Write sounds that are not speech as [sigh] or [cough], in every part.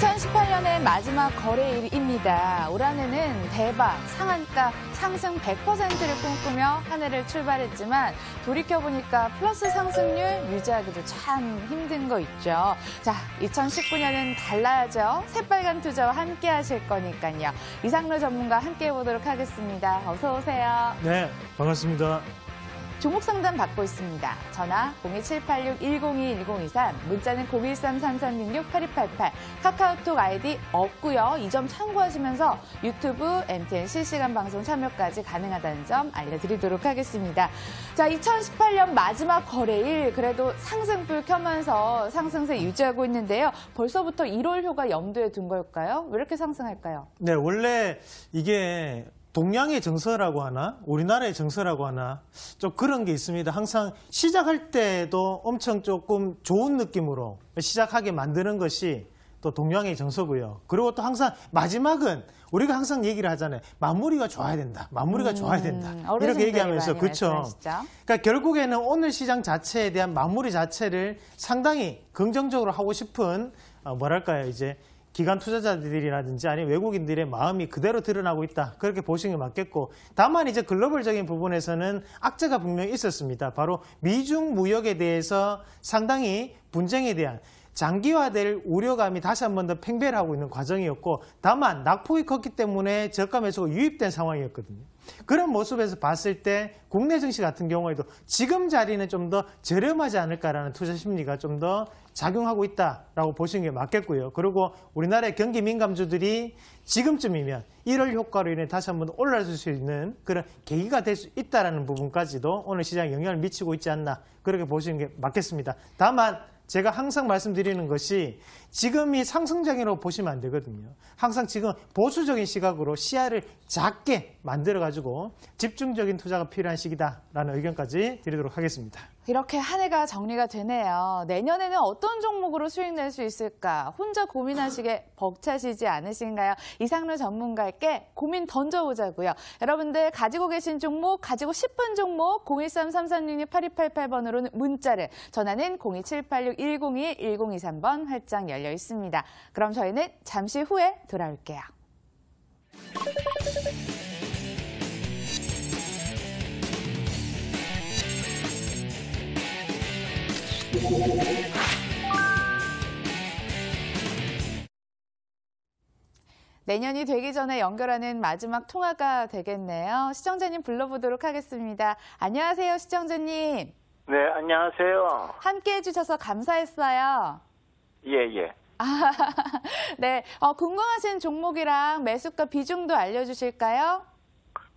2018년의 마지막 거래일입니다. 올 한해는 대박, 상한가, 상승 100%를 꿈꾸며 한 해를 출발했지만 돌이켜보니까 플러스 상승률 유지하기도 참 힘든 거 있죠. 자, 2019년은 달라야죠. 새빨간 투자와 함께 하실 거니까요. 이상로 전문가 함께 해보도록 하겠습니다. 어서 오세요. 네, 반갑습니다. 종목 상담 받고 있습니다. 전화 02786-102-1023, 문자는 013-3366-8288, 카카오톡 아이디 없고요. 이 점 참고하시면서 유튜브, MTN 실시간 방송 참여까지 가능하다는 점 알려드리도록 하겠습니다. 자, 2018년 마지막 거래일 그래도 상승불 켜면서 상승세 유지하고 있는데요. 벌써부터 1월 효과 염두에 둔 걸까요? 왜 이렇게 상승할까요? 네, 원래 이게 동양의 정서라고 하나 우리나라의 정서라고 하나 좀 그런 게 있습니다. 항상 시작할 때도 엄청 조금 좋은 느낌으로 시작하게 만드는 것이 또 동양의 정서고요. 그리고 또 항상 마지막은 우리가 항상 얘기를 하잖아요. 마무리가 좋아야 된다. 마무리가 음, 좋아야 된다. 이렇게 얘기하면서 그렇죠. 그러니까 결국에는 오늘 시장 자체에 대한 마무리 자체를 상당히 긍정적으로 하고 싶은 어, 뭐랄까요 이제 기관 투자자들이라든지 아니면 외국인들의 마음이 그대로 드러나고 있다. 그렇게 보시는 게 맞겠고 다만 이제 글로벌적인 부분에서는 악재가 분명히 있었습니다. 바로 미중 무역에 대해서 상당히 분쟁에 대한 장기화될 우려감이 다시 한 번 더 팽배하고 있는 과정이었고 다만 낙폭이 컸기 때문에 저가 매수가 유입된 상황이었거든요. 그런 모습에서 봤을 때 국내 증시 같은 경우에도 지금 자리는 좀 더 저렴하지 않을까라는 투자 심리가 좀 더 작용하고 있다라고 보시는 게 맞겠고요. 그리고 우리나라의 경기 민감주들이 지금쯤이면 1월 효과로 인해 다시 한번 올라설 수 있는 그런 계기가 될 수 있다는 라 부분까지도 오늘 시장에 영향을 미치고 있지 않나 그렇게 보시는 게 맞겠습니다. 다만 제가 항상 말씀드리는 것이 지금이 상승장이로 보시면 안 되거든요. 항상 지금 보수적인 시각으로 시야를 작게 만들어가지고 집중적인 투자가 필요한 시기다라는 의견까지 드리도록 하겠습니다. 이렇게 한 해가 정리가 되네요. 내년에는 어떤 종목으로 수익 낼 수 있을까? 혼자 고민하시게 [laughs] 벅차시지 않으신가요? 이상로 전문가께 고민 던져보자고요. 여러분들 가지고 계신 종목, 가지고 싶은 종목 013-3366-8288번으로 는 문자를 전화는 02786-102-1023번 활짝 열려 있습니다. 그럼 저희는 잠시 후에 돌아올게요. 내년이 되기 전에 연결하는 마지막 통화가 되겠네요. 시청자님 불러보도록 하겠습니다. 안녕하세요, 시청자님. 네, 안녕하세요. 함께 해주셔서 감사했어요. 예, 예. 아, [laughs] 네, 어, 궁금하신 종목이랑 매수가 비중도 알려주실까요?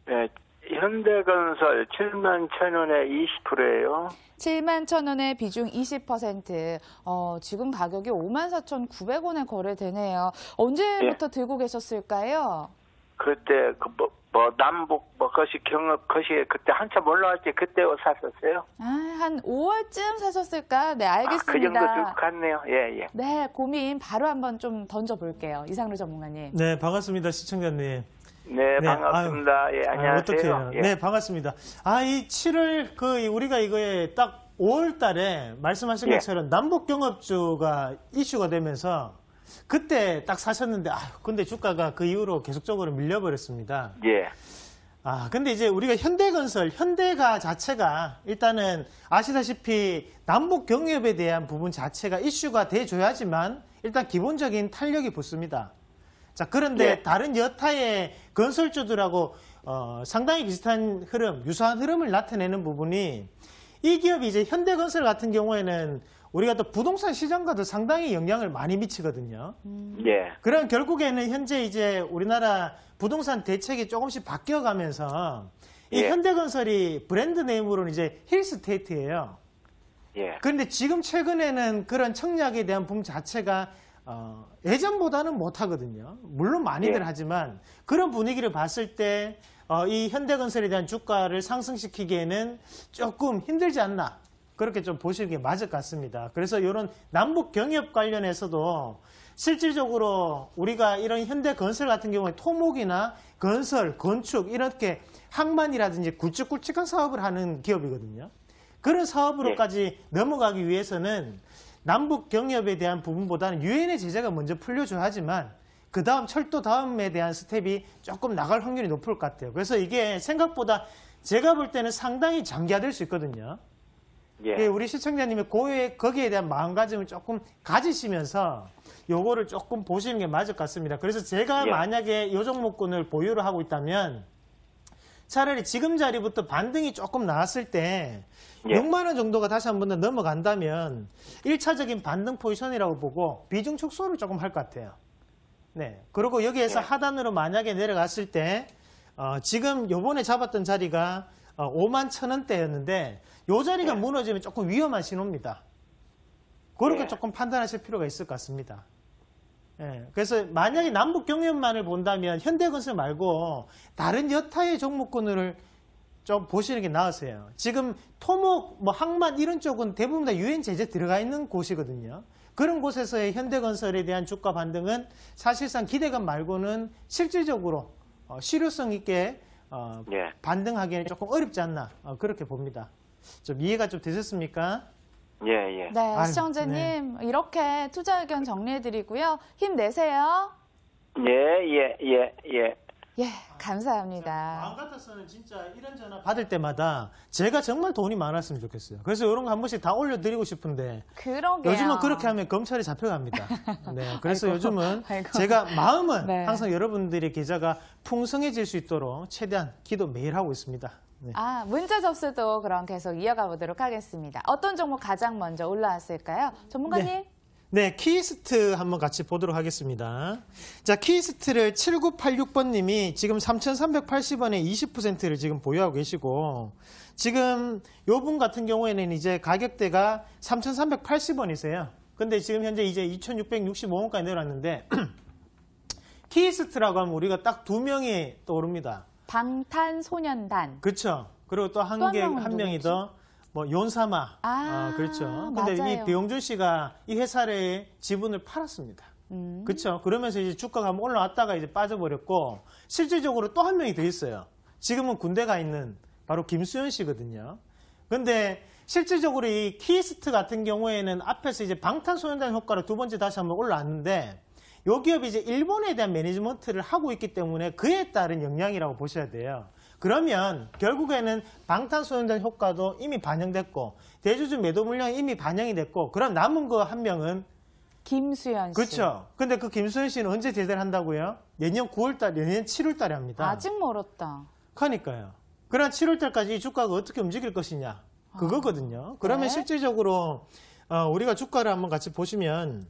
네, 현대건설 7만 천원에 20%예요. 7만 천원의 비중 20%. 어, 지금 가격이 5만 4,900원에 거래되네요. 언제부터 예. 들고 계셨을까요? 그때 그 뭐, 뭐 남북 뭐 거시 경업 거시 에 그때 한참 올라왔지 그때 사셨어요 아, 한 5월쯤 사셨을까? 네, 알겠습니다. 아, 그 정도 들 같네요. 예, 예. 네, 고민 바로 한번 좀 던져 볼게요. 이상루 전문가님. 네, 반갑습니다. 시청자님. 네, 네, 반갑습니다. 아유, 예, 안녕하세요. 아유, 예. 네, 반갑습니다. 아, 이 7월 그 우리가 이거에 딱 5월 달에 말씀하신 예. 것처럼 예. 남북 경협주가 이슈가 되면서 그때 딱 사셨는데 아, 근데 주가가 그 이후로 계속적으로 밀려버렸습니다. 예. 아, 근데 이제 우리가 현대건설, 현대가 자체가 일단은 아시다시피 남북 경협에 대한 부분 자체가 이슈가 돼줘야지만 일단 기본적인 탄력이 붙습니다. 자, 그런데 예. 다른 여타의 건설주들하고 어, 상당히 비슷한 흐름, 유사한 흐름을 나타내는 부분이 이 기업이 이제 현대건설 같은 경우에는 우리가 또 부동산 시장과도 상당히 영향을 많이 미치거든요. 음. 예. 그럼 결국에는 현재 이제 우리나라 부동산 대책이 조금씩 바뀌어가면서 이 예. 현대건설이 브랜드 네임으로는 이제 힐스테이트예요. 예. 그런데 지금 최근에는 그런 청약에 대한 붐 자체가 어, 예전보다는 못하거든요. 물론 많이들 네. 하지만 그런 분위기를 봤을 때 어, 이 현대건설에 대한 주가를 상승시키기에는 조금 힘들지 않나 그렇게 좀 보시는 게 맞을 것 같습니다. 그래서 이런 남북 경협 관련해서도 실질적으로 우리가 이런 현대건설 같은 경우에 토목이나 건설, 건축 이렇게 항만이라든지 굵직굵직한 사업을 하는 기업이거든요. 그런 사업으로까지 네. 넘어가기 위해서는 남북 경협에 대한 부분보다는 유엔의 제재가 먼저 풀려줘야 하지만 그 다음 철도 다음에 대한 스텝이 조금 나갈 확률이 높을 것 같아요. 그래서 이게 생각보다 제가 볼 때는 상당히 장기화될 수 있거든요. 예. 예 우리 시청자님이 고에 거기에 대한 마음가짐을 조금 가지시면서 요거를 조금 보시는 게 맞을 것 같습니다. 그래서 제가 예. 만약에 요 종목군을 보유를 하고 있다면 차라리 지금 자리부터 반등이 조금 나왔을 때 예. 6만 원 정도가 다시 한 번 더 넘어간다면 1차적인 반등 포지션이라고 보고 비중 축소를 조금 할 것 같아요. 네. 그리고 여기에서 예. 하단으로 만약에 내려갔을 때 어, 지금 요번에 잡았던 자리가 어, 5만 천 원대였는데 요 자리가 예. 무너지면 조금 위험한 신호입니다. 그렇게 예. 조금 판단하실 필요가 있을 것 같습니다. 예. 그래서 만약에 남북 경협만을 본다면 현대건설 말고 다른 여타의 종목군을 좀 보시는 게 나으세요. 지금 토목, 뭐 항만 이런 쪽은 대부분 다 유엔 제재 들어가 있는 곳이거든요. 그런 곳에서의 현대건설에 대한 주가 반등은 사실상 기대감 말고는 실질적으로 어, 실효성 있게 어, 예. 반등하기에는 조금 어렵지 않나 어, 그렇게 봅니다. 좀 이해가 좀 되셨습니까? 예, 예. 네, 아유, 시청자님 네. 이렇게 투자 의견 정리해드리고요. 힘내세요. 예, 예, 예, 예. 예, 감사합니다. 같았으면 진짜 이런 전화 받을 때마다 제가 정말 돈이 많았으면 좋겠어요. 그래서 이런 거 한 번씩 다 올려드리고 싶은데 그러게요. 요즘은 그렇게 하면 검찰이 잡혀갑니다. [laughs] 네, 그래서 아이고, 요즘은 아이고. 제가 마음은 네. 항상 여러분들의 계좌가 풍성해질 수 있도록 최대한 기도 매일 하고 있습니다. 네. 아, 문자 접수도 그럼 계속 이어가 보도록 하겠습니다. 어떤 종목 가장 먼저 올라왔을까요? 전문가님? 네. 네, 키이스트 한번 같이 보도록 하겠습니다. 자, 키이스트를 7986번님이 지금 3,380원에 20%를 지금 보유하고 계시고 지금 요분 같은 경우에는 이제 가격대가 3,380원이세요. 근데 지금 현재 이제 2,665원까지 내려왔는데 [clears throat] 키이스트라고 하면 우리가 딱 두 명이 떠오릅니다. 방탄소년단. 그렇죠. 그리고 또 한 개, 한, 명이 더, 뭐, 연사마 아, 어, 그렇죠. 근데 맞아요. 이 배용준 씨가 이 회사의 지분을 팔았습니다. 음. 그렇죠. 그러면서 이제 주가가 올라왔다가 이제 빠져버렸고, 실질적으로 또 한 명이 더 있어요. 지금은 군대 가 있는 바로 김수현 씨거든요. 근데 실질적으로 이 키스트 이 같은 경우에는 앞에서 이제 방탄소년단 효과로 두 번째 다시 한번 올라왔는데, 요 기업이 이제 일본에 대한 매니지먼트를 하고 있기 때문에 그에 따른 영향이라고 보셔야 돼요. 그러면 결국에는 방탄소년단 효과도 이미 반영됐고 대주주 매도 물량이 이미 반영이 됐고 그럼 남은 거 한 명은 김수현 씨. 그렇죠. 근데 그 김수현 씨는 언제 제대를 한다고요? 내년 9월달, 내년 7월달에 합니다. 아직 멀었다. 그러니까요. 그럼 7월달까지 이 주가가 어떻게 움직일 것이냐 그거거든요. 그러면 네. 실질적으로 어, 우리가 주가를 한번 같이 보시면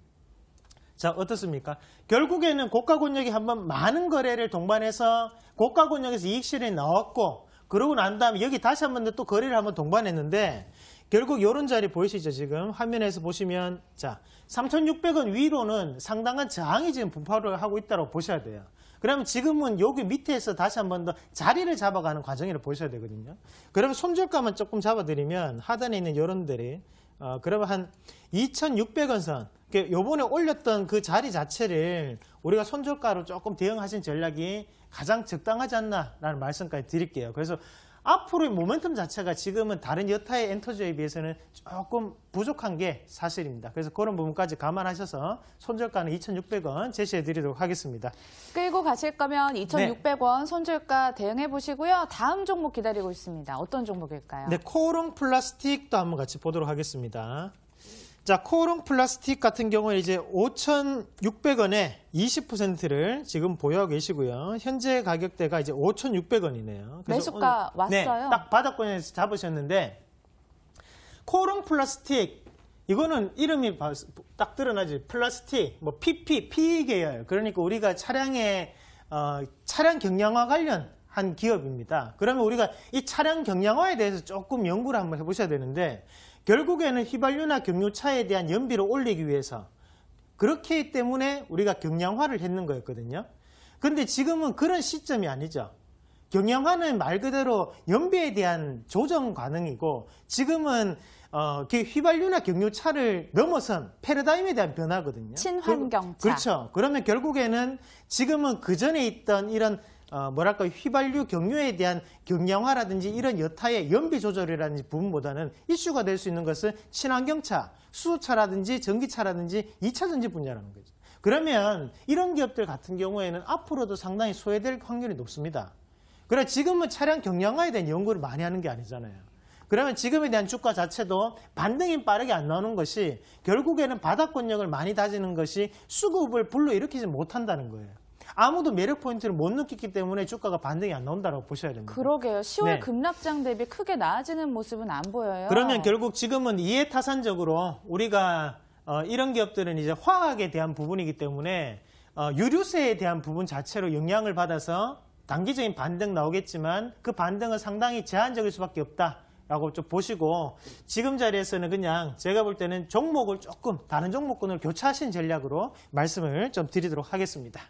자 어떻습니까? 결국에는 고가 권역이 한번 많은 거래를 동반해서 고가 권역에서 이익 실현이 나왔고 그러고 난 다음에 여기 다시 한번 또 거래를 한번 동반했는데 결국 이런 자리 보이시죠 지금 화면에서 보시면 자 3,600원 위로는 상당한 저항이 지금 분파를 하고 있다고 보셔야 돼요. 그러면 지금은 여기 밑에서 다시 한 번 더 자리를 잡아가는 과정이라고 보셔야 되거든요. 그러면 손절가만 조금 잡아드리면 하단에 있는 이런 데이 어, 그러면 한 2,600원 선 그러니까 요번에 올렸던 그 자리 자체를 우리가 손절가로 조금 대응하신 전략이 가장 적당하지 않나라는 말씀까지 드릴게요. 그래서 앞으로의 모멘텀 자체가 지금은 다른 여타의 엔터즈에 비해서는 조금 부족한 게 사실입니다. 그래서 그런 부분까지 감안하셔서 손절가는 2,600원 제시해 드리도록 하겠습니다. 끌고 가실 거면 2,600원 네. 손절가 대응해 보시고요. 다음 종목 기다리고 있습니다. 어떤 종목일까요? 네, 코오롱 플라스틱도 한번 같이 보도록 하겠습니다. 자, 코오롱 플라스틱 같은 경우는 이제 5,600원에 20%를 지금 보유하고 계시고요. 현재 가격대가 이제 5,600원이네요. 매수가 오늘, 네, 왔어요. 네, 딱 바닥권에서 잡으셨는데 코오롱 플라스틱 이거는 이름이 딱 드러나지 플라스틱 뭐 PP, PE 계열 그러니까 우리가 차량의 어, 차량 경량화 관련 한 기업입니다. 그러면 우리가 이 차량 경량화에 대해서 조금 연구를 한번 해보셔야 되는데 결국에는 휘발유나 경유차에 대한 연비를 올리기 위해서 그렇기 때문에 우리가 경량화를 했는 거였거든요. 근데 지금은 그런 시점이 아니죠. 경량화는 말 그대로 연비에 대한 조정 가능이고 지금은 어, 휘발유나 경유차를 넘어선 패러다임에 대한 변화거든요. 친환경차. 그, 그렇죠. 그러면 결국에는 지금은 그 전에 있던 이런 어, 뭐랄까 휘발유 경유에 대한 경량화라든지 이런 여타의 연비 조절이라든지 부분보다는 이슈가 될 수 있는 것은 친환경차, 수소차라든지 전기차라든지 2차전지 분야라는 거죠. 그러면 이런 기업들 같은 경우에는 앞으로도 상당히 소외될 확률이 높습니다. 그래 지금은 차량 경량화에 대한 연구를 많이 하는 게 아니잖아요. 그러면 지금에 대한 주가 자체도 반등이 빠르게 안 나오는 것이 결국에는 바닥권력을 많이 다지는 것이 수급을 불러일으키지 못한다는 거예요. 아무도 매력 포인트를 못 느끼기 때문에 주가가 반등이 안 나온다고 보셔야 됩니다. 그러게요. 10월 네. 급락장 대비 크게 나아지는 모습은 안 보여요. 그러면 결국 지금은 이해타산적으로 우리가 어, 이런 기업들은 이제 화학에 대한 부분이기 때문에 어, 유류세에 대한 부분 자체로 영향을 받아서 단기적인 반등 나오겠지만 그 반등은 상당히 제한적일 수밖에 없다. 라고 좀 보시고 지금 자리에서는 그냥 제가 볼 때는 종목을 조금 다른 종목군을 교차하신 전략으로 말씀을 좀 드리도록 하겠습니다.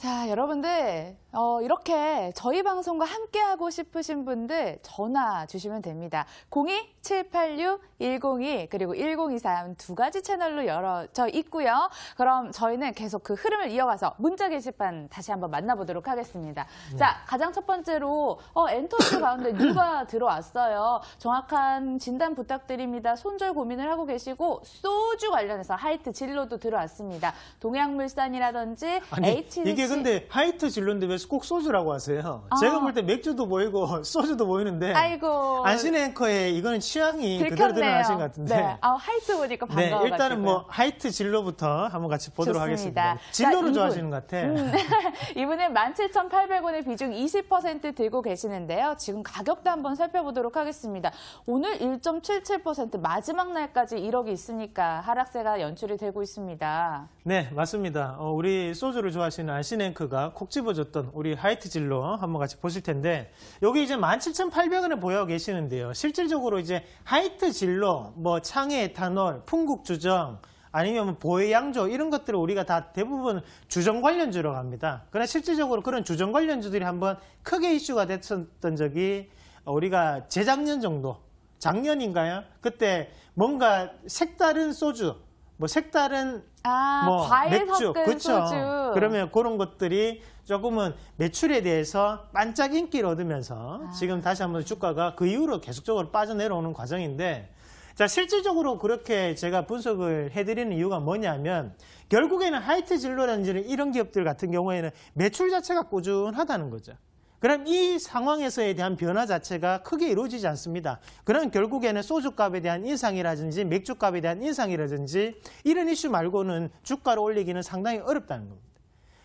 자, 여러분들, 어, 이렇게 저희 방송과 함께하고 싶으신 분들 전화 주시면 됩니다. 02-786-102 그리고 1023 두 가지 채널로 열어져 있고요. 그럼 저희는 계속 그 흐름을 이어가서 문자 게시판 다시 한번 만나보도록 하겠습니다. 네. 자, 가장 첫 번째로 어, 엔터스 가운데 누가 [clears throat] 들어왔어요? 정확한 진단 부탁드립니다. 손절 고민을 하고 계시고 소주 관련해서 하이트 진로도 들어왔습니다. 동양물산이라든지 아니, HG 근데 하이트 진로인데 왜 꼭 소주라고 하세요? 아. 제가 볼 때 맥주도 보이고 [laughs] 소주도 보이는데 아이고. 안신 앵커의 이거는 취향이 그대로 드러나신 것 같은데. 네. 아, 하이트 보니까 반가워 네, 일단은 뭐 하이트 네. 진로부터 한번 같이 보도록 좋습니다. 하겠습니다. 진로를 좋아하시는 것 같아. 음. [laughs] 이분은 17,800원의 비중 20% 들고 계시는데요. 지금 가격도 한번 살펴보도록 하겠습니다. 오늘 1.77% 마지막 날까지 1억이 있으니까 하락세가 연출이 되고 있습니다. 네, 맞습니다. 어, 우리 소주를 좋아하시는 안신 벤츠크가콕 집어줬던 우리 하이트 진로 한번 같이 보실 텐데 여기 이제 17,800원에 보여 계시는데요. 실질적으로 이제 하이트 진로, 뭐창의 에탄올, 풍국 주정 아니면 뭐 보해양조 이런 것들을 우리가 다 대부분 주정 관련주로 갑니다. 그러나 실질적으로 그런 주정 관련주들이 한번 크게 이슈가 됐었던 적이 우리가 재작년 정도 작년인가요? 그때 뭔가 색다른 소주 뭐 색다른 아, 뭐 과일 맥주 그렇죠. 소주. 그러면 그런 것들이 조금은 매출에 대해서 반짝 인기를 얻으면서 아. 지금 다시 한번 주가가 그 이후로 계속적으로 빠져내려오는 과정인데 자 실질적으로 그렇게 제가 분석을 해드리는 이유가 뭐냐면 결국에는 하이트 진로라는 이런 기업들 같은 경우에는 매출 자체가 꾸준하다는 거죠. 그럼 이 상황에서에 대한 변화 자체가 크게 이루어지지 않습니다. 그럼 결국에는 소주값에 대한 인상이라든지 맥주값에 대한 인상이라든지 이런 이슈 말고는 주가를 올리기는 상당히 어렵다는 겁니다.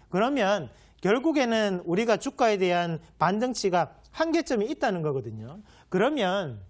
그러면 결국에는 우리가 주가에 대한 반등치가 한계점이 있다는 거거든요. 그러면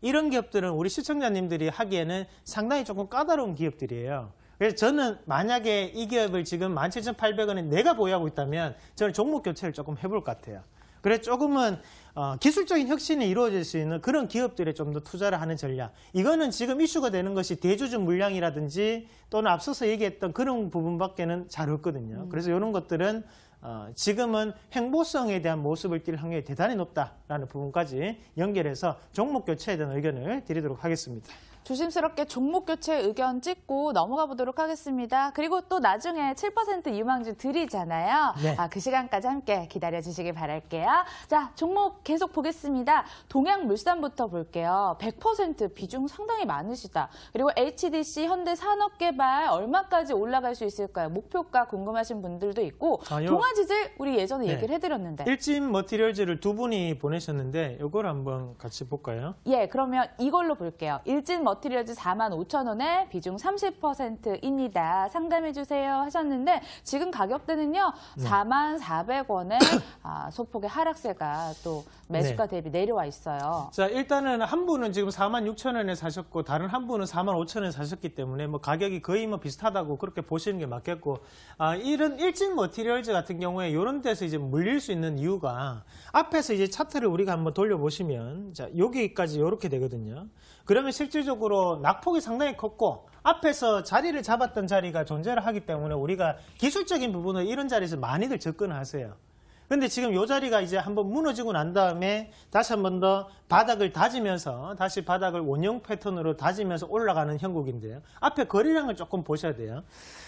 이런 기업들은 우리 시청자님들이 하기에는 상당히 조금 까다로운 기업들이에요. 그래서 저는 만약에 이 기업을 지금 17,800원에 내가 보유하고 있다면 저는 종목 교체를 조금 해볼 것 같아요. 그래 조금은 어, 기술적인 혁신이 이루어질 수 있는 그런 기업들에 좀 더 투자를 하는 전략. 이거는 지금 이슈가 되는 것이 대주주 물량이라든지 또는 앞서서 얘기했던 그런 부분밖에는 잘 없거든요. 음. 그래서 이런 것들은 어, 지금은 행보성에 대한 모습을 띌 확률이 대단히 높다라는 부분까지 연결해서 종목 교체에 대한 의견을 드리도록 하겠습니다. 조심스럽게 종목 교체 의견 찍고 넘어가 보도록 하겠습니다. 그리고 또 나중에 7% 유망주 드리잖아요. 네. 아, 그 시간까지 함께 기다려 주시길 바랄게요. 자, 종목 계속 보겠습니다. 동양물산부터 볼게요. 100% 비중 상당히 많으시다. 그리고 HDC 현대산업개발 얼마까지 올라갈 수 있을까요? 목표가 궁금하신 분들도 있고 아, 요... 동화지질 우리 예전에 네. 얘기를 해드렸는데 일진 머티리얼즈를 두 분이 보내셨는데 이걸 한번 같이 볼까요? 예, 그러면 이걸로 볼게요. 일진 머티리얼 머티리얼즈 45,000원에 비중 30%입니다. 상담해주세요 하셨는데 지금 가격대는요. 네. 4 4 0 0원에 아, 소폭의 하락세가 또 매수가 네. 대비 내려와 있어요. 자 일단은 한 분은 지금 46,000원에 사셨고 다른 한 분은 45,000원에 사셨기 때문에 뭐 가격이 거의 뭐 비슷하다고 그렇게 보시는 게 맞겠고 아, 이런 일진 머티리얼즈 같은 경우에 이런 데서 이제 물릴 수 있는 이유가 앞에서 이제 차트를 우리가 한번 돌려보시면 자 여기까지 이렇게 되거든요. 그러면 실질적으로 낙폭이 상당히 컸고 앞에서 자리를 잡았던 자리가 존재를 하기 때문에 우리가 기술적인 부분을 이런 자리에서 많이들 접근하세요. 근데 지금 이 자리가 이제 한번 무너지고 난 다음에 다시 한번 더 바닥을 다지면서 다시 바닥을 원형 패턴으로 다지면서 올라가는 형국인데요. 앞에 거리량을 조금 보셔야 돼요.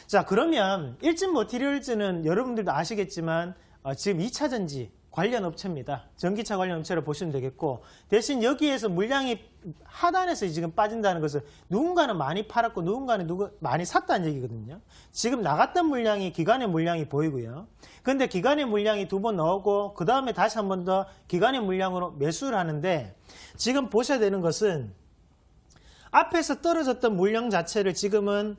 자 그러면 일진 모티리얼즈는 여러분들도 아시겠지만 어, 지금 2차전지 관련 업체입니다. 전기차 관련 업체를 보시면 되겠고 대신 여기에서 물량이 하단에서 지금 빠진다는 것은 누군가는 많이 팔았고 누군가는 누구 많이 샀다는 얘기거든요. 지금 나갔던 물량이 기간의 물량이 보이고요. 그런데 기간의 물량이 두 번 나오고 그 다음에 다시 한 번 더 기간의 물량으로 매수를 하는데 지금 보셔야 되는 것은 앞에서 떨어졌던 물량 자체를 지금은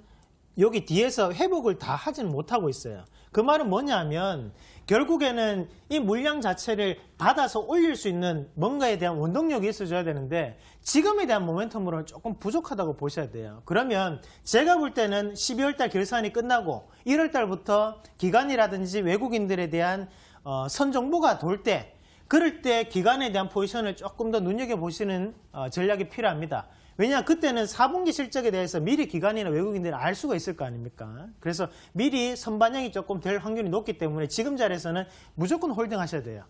여기 뒤에서 회복을 다 하지는 못하고 있어요. 그 말은 뭐냐면 결국에는 이 물량 자체를 받아서 올릴 수 있는 뭔가에 대한 원동력이 있어줘야 되는데 지금에 대한 모멘텀으로는 조금 부족하다고 보셔야 돼요. 그러면 제가 볼 때는 12월달 결산이 끝나고 1월달부터 기관이라든지 외국인들에 대한 어, 선정부가 돌 때 그럴 때 기관에 대한 포지션을 조금 더 눈여겨보시는 어, 전략이 필요합니다. 왜냐 그때는 4분기 실적에 대해서 미리 기관이나 외국인들이알 수가 있을 거 아닙니까? 그래서 미리 선반영이 조금 될 확률이 높기 때문에 지금 자리에서는 무조건 홀딩 하셔야 돼요.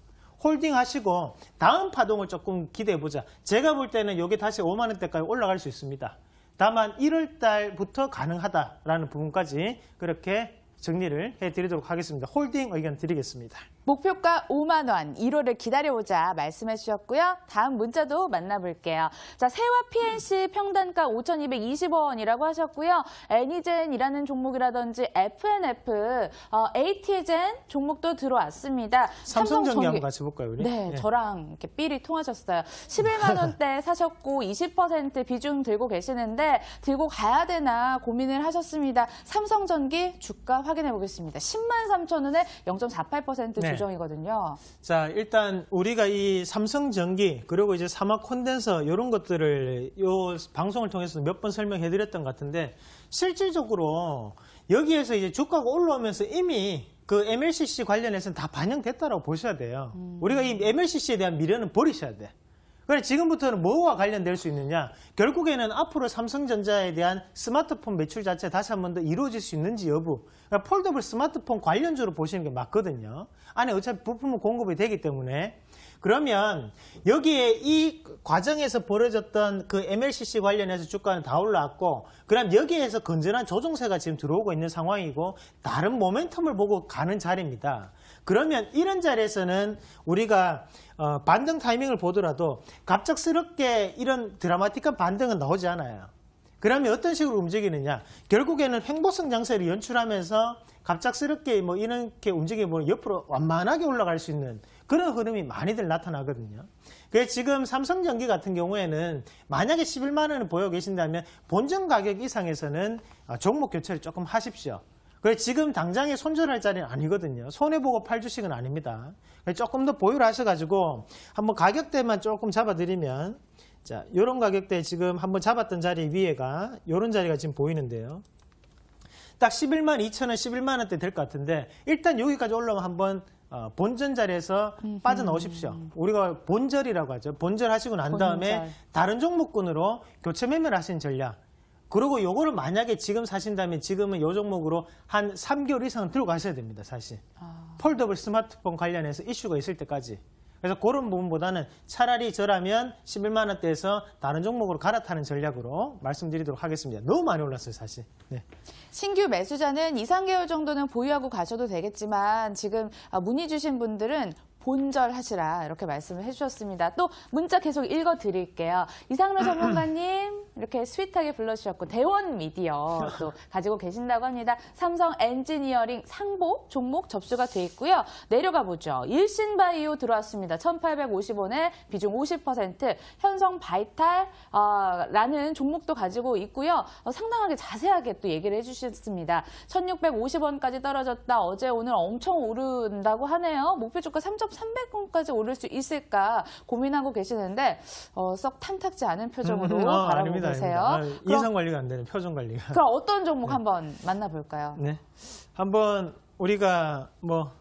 홀딩 하시고 다음 파동을 조금 기대해보자. 제가 볼 때는 이게 다시 5만원대까지 올라갈 수 있습니다. 다만 1월달부터 가능하다라는 부분까지 그렇게 정리를 해드리도록 하겠습니다. 홀딩 의견 드리겠습니다. 목표가 5만 원, 1월을 기다려보자 말씀해 주셨고요. 다음 문자도 만나볼게요. 자, 세화 PNC 평단가 5,220원이라고 하셨고요. 애니젠이라는 e 종목이라든지 FNF, 어, AT젠 종목도 들어왔습니다. 삼성전기 한번 같이 볼까요? 우리? 네, 네, 저랑 이렇게 삘이 통하셨어요. 11만 [laughs] 원대 사셨고 20% 비중 들고 계시는데 들고 가야 되나 고민을 하셨습니다. 삼성전기 주가 확인해 보겠습니다. 10만 3천 원에 0.48% 조정이거든요. 자, 일단 우리가 이 삼성전기 그리고 이제 사막 콘덴서 이런 것들을 요 방송을 통해서 몇 번 설명해 드렸던 것 같은데 실질적으로 여기에서 이제 주가가 올라오면서 이미 그 MLCC 관련해서는 다 반영됐다고 보셔야 돼요. 음. 우리가 이 MLCC에 대한 미련은 버리셔야 돼. 그래 지금부터는 뭐와 관련될 수 있느냐? 결국에는 앞으로 삼성전자에 대한 스마트폰 매출 자체 다시 한 번 더 이루어질 수 있는지 여부. 그러니까 폴더블 스마트폰 관련주로 보시는 게 맞거든요. 안에 어차피 부품은 공급이 되기 때문에. 그러면 여기에 이 과정에서 벌어졌던 그 MLCC 관련해서 주가는 다 올라왔고 그럼 여기에서 건전한 조종세가 지금 들어오고 있는 상황이고 다른 모멘텀을 보고 가는 자리입니다. 그러면 이런 자리에서는 우리가 어, 반등 타이밍을 보더라도 갑작스럽게 이런 드라마틱한 반등은 나오지 않아요. 그러면 어떤 식으로 움직이느냐. 결국에는 횡보성 장세를 연출하면서 갑작스럽게 뭐 이렇게 움직이면 뭐 옆으로 완만하게 올라갈 수 있는 그런 흐름이 많이들 나타나거든요. 그래서 지금 삼성전기 같은 경우에는 만약에 11만 원을 보여 계신다면 본전 가격 이상에서는 종목 교체를 조금 하십시오. 그래 지금 당장에 손절할 자리는 아니거든요. 손해보고 팔 주식은 아닙니다. 조금 더 보유를 하셔가지고 한번 가격대만 조금 잡아드리면 자 이런 가격대 지금 한번 잡았던 자리 위에가 이런 자리가 지금 보이는데요. 딱 11만 2천원, 11만 원대 될 것 같은데 일단 여기까지 올라오면 한번 어, 본전 자리에서 음흠. 빠져나오십시오. 우리가 본절이라고 하죠. 본절 하시고 난 본절. 다음에 다른 종목군으로 교체 매매를 하신 전략 그리고 요거를 만약에 지금 사신다면 지금은 요 종목으로 한 3개월 이상 은 들고 가셔야 됩니다. 사실. 아... 폴더블 스마트폰 관련해서 이슈가 있을 때까지. 그래서 그런 부분보다는 차라리 저라면 11만 원대에서 다른 종목으로 갈아타는 전략으로 말씀드리도록 하겠습니다. 너무 많이 올랐어요, 사실. 네. 신규 매수자는 2, 3개월 정도는 보유하고 가셔도 되겠지만 지금 아, 문의 주신 분들은 본절하시라 이렇게 말씀을 해주셨습니다. 또 문자 계속 읽어드릴게요. 이상로 전문가님 이렇게 스윗하게 불러주셨고 대원 미디어 또 가지고 계신다고 합니다. 삼성 엔지니어링 상보 종목 접수가 돼 있고요. 내려가 보죠. 일신바이오 들어왔습니다. 1850원에 비중 50% 현성 바이탈라는 어, 종목도 가지고 있고요. 어, 상당하게 자세하게 또 얘기를 해주셨습니다. 1650원까지 떨어졌다. 어제 오늘 엄청 오른다고 하네요. 목표 주가 3.4 300원까지 오를 수 있을까 고민하고 계시는데 어, 썩 탐탁지 않은 표정으로 음, 아, 바라보고 계세요. 아, 예상 관리가 안 되는 표정 관리가. 그럼 어떤 종목 네. 한번 만나볼까요? 네, 한번 우리가 뭐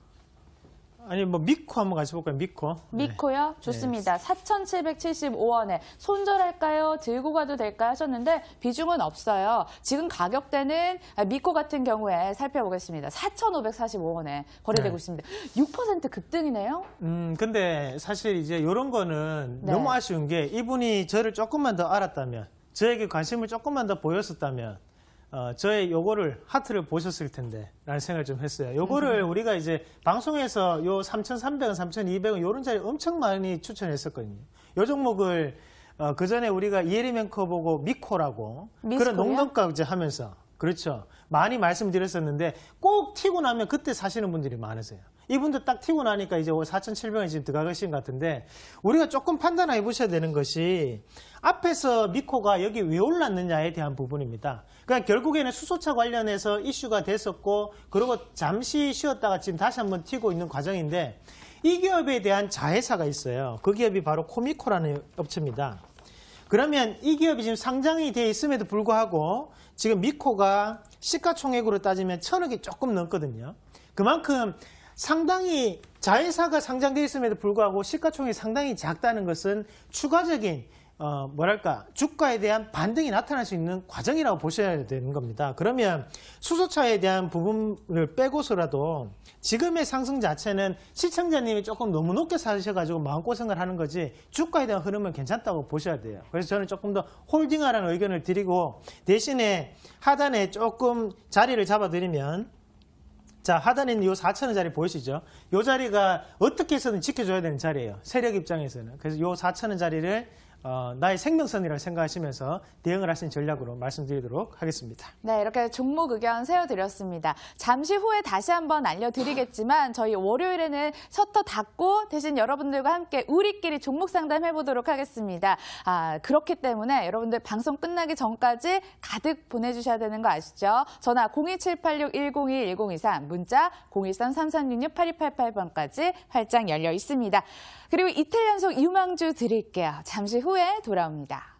아니 뭐 미코 한번 같이 볼까요? 미코. 네. 미코요? 네. 좋습니다. 4,775원에 손절할까요? 들고 가도 될까요? 하셨는데 비중은 없어요. 지금 가격대는 미코 같은 경우에 살펴보겠습니다. 4,545원에 거래되고 네. 있습니다. 6% 급등이네요. 음, 근데 사실 이제 이런 거는 네. 너무 아쉬운 게 이분이 저를 조금만 더 알았다면 저에게 관심을 조금만 더 보였었다면 어, 저의 요거를 하트를 보셨을 텐데 라는 생각을 좀 했어요. 요거를 음. 우리가 이제 방송에서 요 3,300원, 3,200원 요런 자리 엄청 많이 추천했었거든요. 요 종목을 어, 그 전에 우리가 이에리맨커 보고 미코라고 미스코리 그런 농담까제 하면서 그렇죠. 많이 말씀드렸었는데 꼭 튀고 나면 그때 사시는 분들이 많으세요. 이분도딱 튀고 나니까 이제 4,700원이 지금 들어가신 것 같은데 우리가 조금 판단해 보셔야 되는 것이 앞에서 미코가 여기 왜 올랐느냐에 대한 부분입니다. 그러니까 결국에는 수소차 관련해서 이슈가 됐었고 그리고 잠시 쉬었다가 지금 다시 한번 튀고 있는 과정인데 이 기업에 대한 자회사가 있어요. 그 기업이 바로 코미코라는 업체입니다. 그러면 이 기업이 지금 상장이 돼 있음에도 불구하고 지금 미코가 시가총액으로 따지면 천억이 조금 넘거든요. 그만큼 상당히 자회사가 상장되어 있음에도 불구하고 시가총액이 상당히 작다는 것은 추가적인 어, 뭐랄까 주가에 대한 반등이 나타날 수 있는 과정이라고 보셔야 되는 겁니다. 그러면 수소차에 대한 부분을 빼고서라도 지금의 상승 자체는 시청자님이 조금 너무 높게 사셔가지고 마음고생을 하는 거지 주가에 대한 흐름은 괜찮다고 보셔야 돼요. 그래서 저는 조금 더 홀딩하라는 의견을 드리고 대신에 하단에 조금 자리를 잡아드리면 자, 하단에 있는 이 4천원짜리 보이시죠? 이 자리가 어떻게 해서든 지켜줘야 되는 자리예요. 세력 입장에서는. 그래서 이 4천원짜리를 어, 나의 생명선이라 고 생각하시면서 대응을 하신 전략으로 말씀드리도록 하겠습니다. 네, 이렇게 종목 의견 세워드렸습니다. 잠시 후에 다시 한번 알려드리겠지만 저희 월요일에는 셔터 닫고 대신 여러분들과 함께 우리끼리 종목 상담해보도록 하겠습니다. 아, 그렇기 때문에 여러분들 방송 끝나기 전까지 가득 보내주셔야 되는 거 아시죠? 전화 02786-102-1023, 문자 013-3366-8288번까지 활짝 열려 있습니다. 그리고 이틀 연속 유망주 드릴게요. 잠시 후에 돌아옵니다.